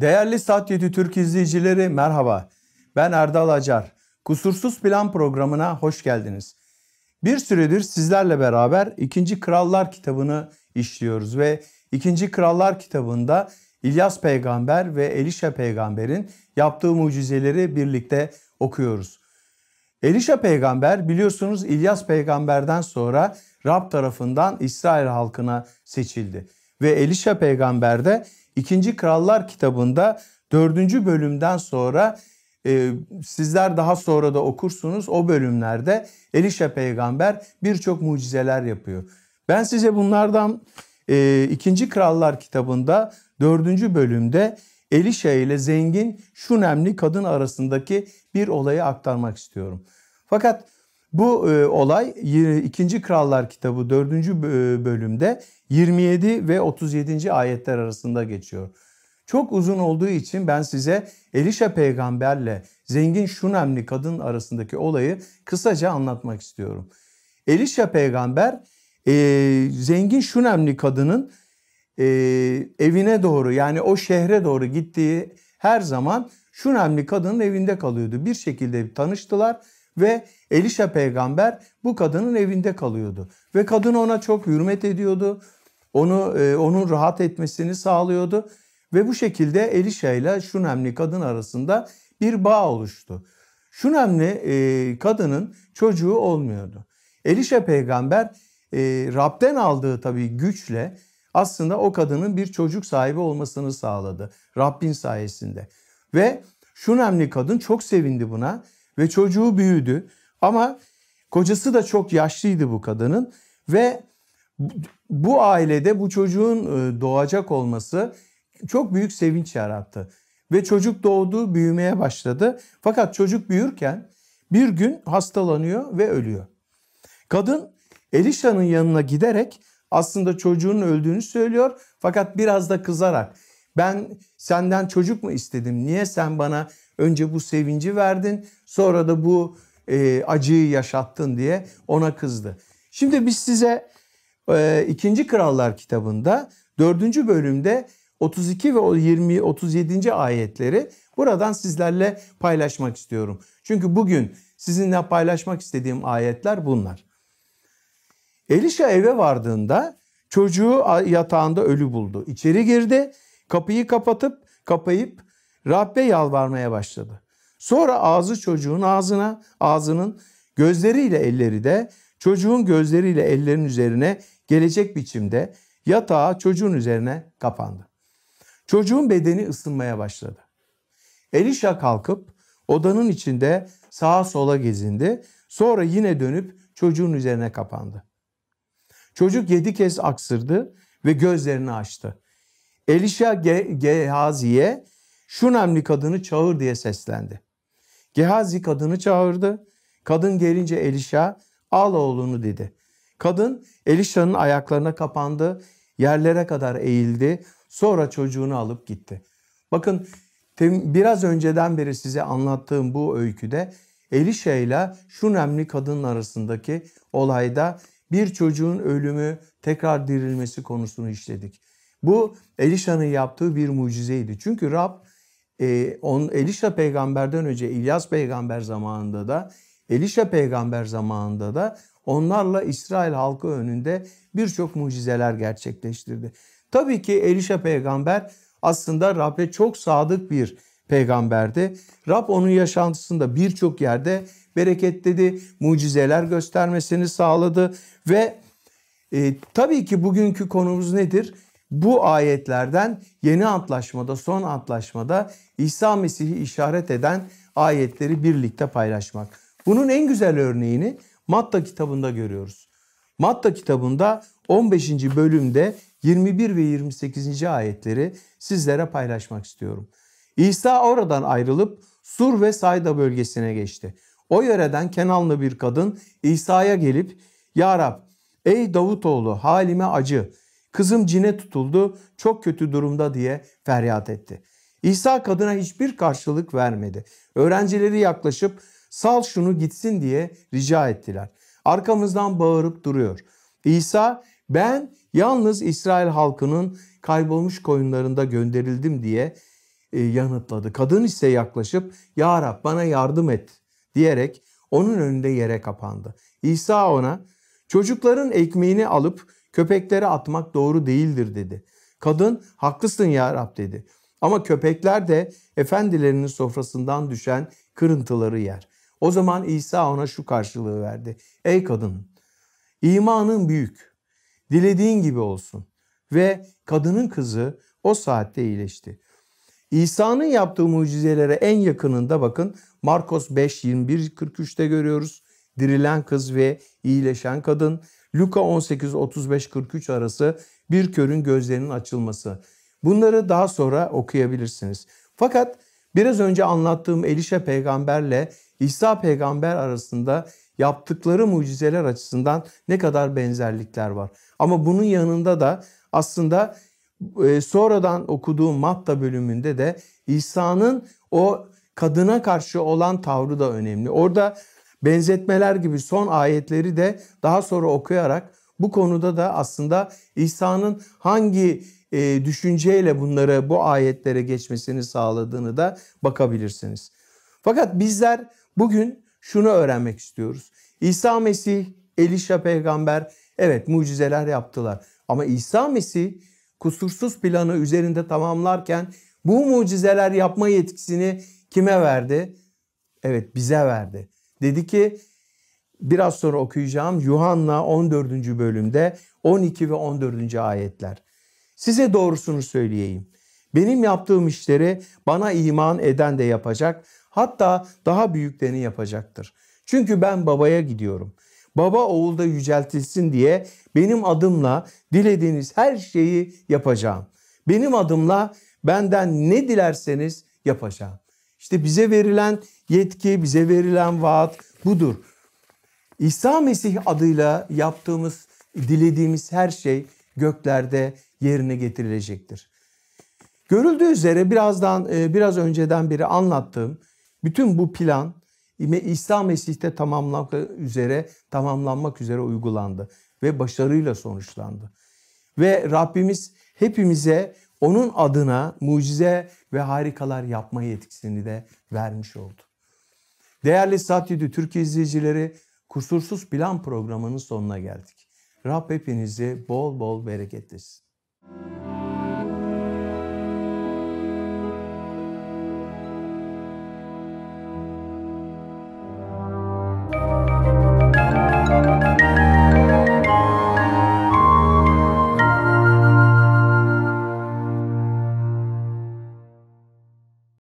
Değerli saat Satyeti Türk izleyicileri merhaba. Ben Erdal Acar. Kusursuz Plan programına hoş geldiniz. Bir süredir sizlerle beraber 2. Krallar kitabını işliyoruz ve 2. Krallar kitabında İlyas peygamber ve Elişa peygamberin yaptığı mucizeleri birlikte okuyoruz. Elişa peygamber biliyorsunuz İlyas peygamberden sonra Rab tarafından İsrail halkına seçildi. Ve Elişa peygamber de İkinci Krallar kitabında dördüncü bölümden sonra e, sizler daha sonra da okursunuz o bölümlerde Elişe peygamber birçok mucizeler yapıyor. Ben size bunlardan e, 2. Krallar kitabında dördüncü bölümde Elişa ile zengin Şunemli kadın arasındaki bir olayı aktarmak istiyorum. Fakat bu e, olay 2. Krallar kitabı 4. E, bölümde 27 ve 37. ayetler arasında geçiyor. Çok uzun olduğu için ben size Elisha peygamberle zengin Şunemli kadın arasındaki olayı kısaca anlatmak istiyorum. Elisha peygamber e, zengin Şunemli kadının e, evine doğru yani o şehre doğru gittiği her zaman Şunemli kadının evinde kalıyordu. Bir şekilde tanıştılar ve Elişa peygamber bu kadının evinde kalıyordu. Ve kadın ona çok hürmet ediyordu. Onu e, onun rahat etmesini sağlıyordu. Ve bu şekilde Elişa ile Şunemli kadın arasında bir bağ oluştu. Şunemli e, kadının çocuğu olmuyordu. Elişa peygamber e, Rab'den aldığı tabii güçle aslında o kadının bir çocuk sahibi olmasını sağladı. Rabbin sayesinde. Ve Şunemli kadın çok sevindi buna ve çocuğu büyüdü. Ama kocası da çok yaşlıydı bu kadının ve bu ailede bu çocuğun e, doğacak olması çok büyük sevinç yarattı. Ve çocuk doğdu, büyümeye başladı. Fakat çocuk büyürken bir gün hastalanıyor ve ölüyor. Kadın Elişa'nın yanına giderek aslında çocuğun öldüğünü söylüyor fakat biraz da kızarak ben senden çocuk mu istedim? Niye sen bana Önce bu sevinci verdin sonra da bu e, acıyı yaşattın diye ona kızdı. Şimdi biz size e, 2. Krallar kitabında 4. bölümde 32 ve 20 37. ayetleri buradan sizlerle paylaşmak istiyorum. Çünkü bugün sizinle paylaşmak istediğim ayetler bunlar. Elişa eve vardığında çocuğu yatağında ölü buldu. İçeri girdi, kapıyı kapatıp kapayıp Rabbe yalvarmaya başladı. Sonra ağzı çocuğun ağzına, ağzının gözleriyle elleri de çocuğun gözleriyle ellerin üzerine gelecek biçimde yatağa çocuğun üzerine kapandı. Çocuğun bedeni ısınmaya başladı. Elisha kalkıp odanın içinde sağa sola gezindi. Sonra yine dönüp çocuğun üzerine kapandı. Çocuk yedi kez aksırdı ve gözlerini açtı. Elisha Ge Gehazi'ye Şunemli kadını çağır diye seslendi. Gehazi kadını çağırdı. Kadın gelince Elişa al oğlunu dedi. Kadın Elişa'nın ayaklarına kapandı. Yerlere kadar eğildi. Sonra çocuğunu alıp gitti. Bakın biraz önceden beri size anlattığım bu öyküde Elişa ile Şunemli kadının arasındaki olayda bir çocuğun ölümü tekrar dirilmesi konusunu işledik. Bu Elişa'nın yaptığı bir mucizeydi. Çünkü Rab e, on, Elişa peygamberden önce İlyas peygamber zamanında da Elişa peygamber zamanında da onlarla İsrail halkı önünde birçok mucizeler gerçekleştirdi. Tabii ki Elişa peygamber aslında Rab'be çok sadık bir peygamberdi. Rab onun yaşantısında birçok yerde bereket dedi, mucizeler göstermesini sağladı ve e, tabii ki bugünkü konumuz nedir? bu ayetlerden yeni antlaşmada, son antlaşmada İsa Mesih'i işaret eden ayetleri birlikte paylaşmak. Bunun en güzel örneğini Matta kitabında görüyoruz. Matta kitabında 15. bölümde 21 ve 28. ayetleri sizlere paylaşmak istiyorum. İsa oradan ayrılıp Sur ve Sayda bölgesine geçti. O yöreden Kenanlı bir kadın İsa'ya gelip Ya Rab ey Davutoğlu halime acı.'' Kızım cine tutuldu, çok kötü durumda diye feryat etti. İsa kadına hiçbir karşılık vermedi. Öğrencileri yaklaşıp sal şunu gitsin diye rica ettiler. Arkamızdan bağırıp duruyor. İsa ben yalnız İsrail halkının kaybolmuş koyunlarında gönderildim diye e, yanıtladı. Kadın ise yaklaşıp Ya Rab bana yardım et diyerek onun önünde yere kapandı. İsa ona çocukların ekmeğini alıp Köpekleri atmak doğru değildir dedi. Kadın haklısın ya Rab dedi. Ama köpekler de efendilerinin sofrasından düşen kırıntıları yer. O zaman İsa ona şu karşılığı verdi. Ey kadın imanın büyük. Dilediğin gibi olsun. Ve kadının kızı o saatte iyileşti. İsa'nın yaptığı mucizelere en yakınında bakın Markos 5 21 43'te görüyoruz. Dirilen kız ve iyileşen kadın Luka 18-35-43 arası bir körün gözlerinin açılması. Bunları daha sonra okuyabilirsiniz. Fakat biraz önce anlattığım Elişe peygamberle İsa peygamber arasında yaptıkları mucizeler açısından ne kadar benzerlikler var. Ama bunun yanında da aslında e, sonradan okuduğum Matta bölümünde de İsa'nın o kadına karşı olan tavrı da önemli. Orada benzetmeler gibi son ayetleri de daha sonra okuyarak bu konuda da aslında İsa'nın hangi e, düşünceyle bunları bu ayetlere geçmesini sağladığını da bakabilirsiniz. Fakat bizler bugün şunu öğrenmek istiyoruz. İsa Mesih, Elişa peygamber evet mucizeler yaptılar. Ama İsa Mesih kusursuz planı üzerinde tamamlarken bu mucizeler yapma yetkisini kime verdi? Evet bize verdi. Dedi ki biraz sonra okuyacağım Yuhanna 14. bölümde 12 ve 14. ayetler. Size doğrusunu söyleyeyim. Benim yaptığım işleri bana iman eden de yapacak. Hatta daha büyüklerini yapacaktır. Çünkü ben babaya gidiyorum. Baba oğulda yüceltilsin diye benim adımla dilediğiniz her şeyi yapacağım. Benim adımla benden ne dilerseniz yapacağım. İşte bize verilen yetki, bize verilen vaat budur. İsa Mesih adıyla yaptığımız, dilediğimiz her şey göklerde yerine getirilecektir. Görüldüğü üzere birazdan e, biraz önceden beri anlattığım bütün bu plan İsa Mesih'te tamamlanmak üzere tamamlanmak üzere uygulandı ve başarıyla sonuçlandı. Ve Rabbimiz hepimize onun adına mucize ve harikalar yapma yetkisini de vermiş oldu. Değerli Saat 7 Türkiye izleyicileri, kusursuz plan programının sonuna geldik. Rab hepinizi bol bol bereketlesin.